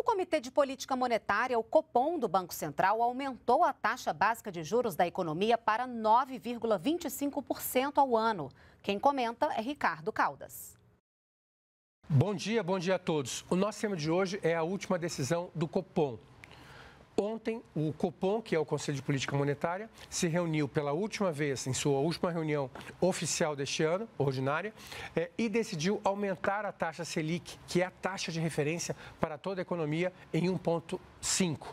O Comitê de Política Monetária, o Copom do Banco Central, aumentou a taxa básica de juros da economia para 9,25% ao ano. Quem comenta é Ricardo Caldas. Bom dia, bom dia a todos. O nosso tema de hoje é a última decisão do Copom, Ontem, o Copom, que é o Conselho de Política Monetária, se reuniu pela última vez, em sua última reunião oficial deste ano, ordinária, é, e decidiu aumentar a taxa Selic, que é a taxa de referência para toda a economia, em 1,5.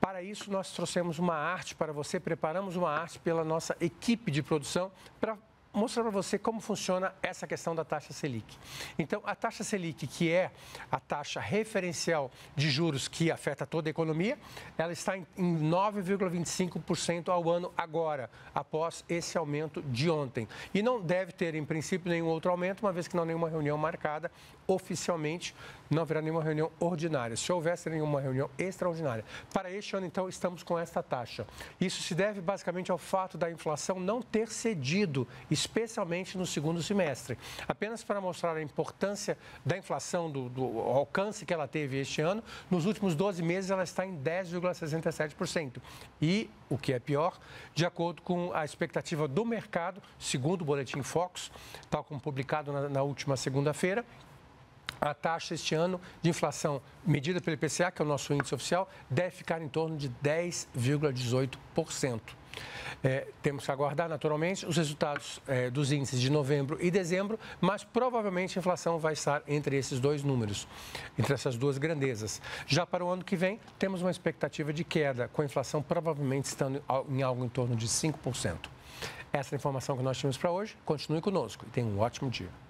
Para isso, nós trouxemos uma arte para você, preparamos uma arte pela nossa equipe de produção para mostrar para você como funciona essa questão da taxa Selic. Então, a taxa Selic, que é a taxa referencial de juros que afeta toda a economia, ela está em 9,25% ao ano agora, após esse aumento de ontem. E não deve ter, em princípio, nenhum outro aumento, uma vez que não há nenhuma reunião marcada oficialmente, não haverá nenhuma reunião ordinária. Se houvesse nenhuma reunião extraordinária. Para este ano, então, estamos com esta taxa. Isso se deve basicamente ao fato da inflação não ter cedido especialmente no segundo semestre. Apenas para mostrar a importância da inflação, do, do alcance que ela teve este ano, nos últimos 12 meses ela está em 10,67%. E, o que é pior, de acordo com a expectativa do mercado, segundo o boletim Fox, tal como publicado na, na última segunda-feira, a taxa este ano de inflação medida pelo IPCA, que é o nosso índice oficial, deve ficar em torno de 10,18%. É, temos que aguardar, naturalmente, os resultados é, dos índices de novembro e dezembro, mas provavelmente a inflação vai estar entre esses dois números, entre essas duas grandezas. Já para o ano que vem, temos uma expectativa de queda, com a inflação provavelmente estando em algo em torno de 5%. Essa é a informação que nós tínhamos para hoje. Continue conosco e tenha um ótimo dia.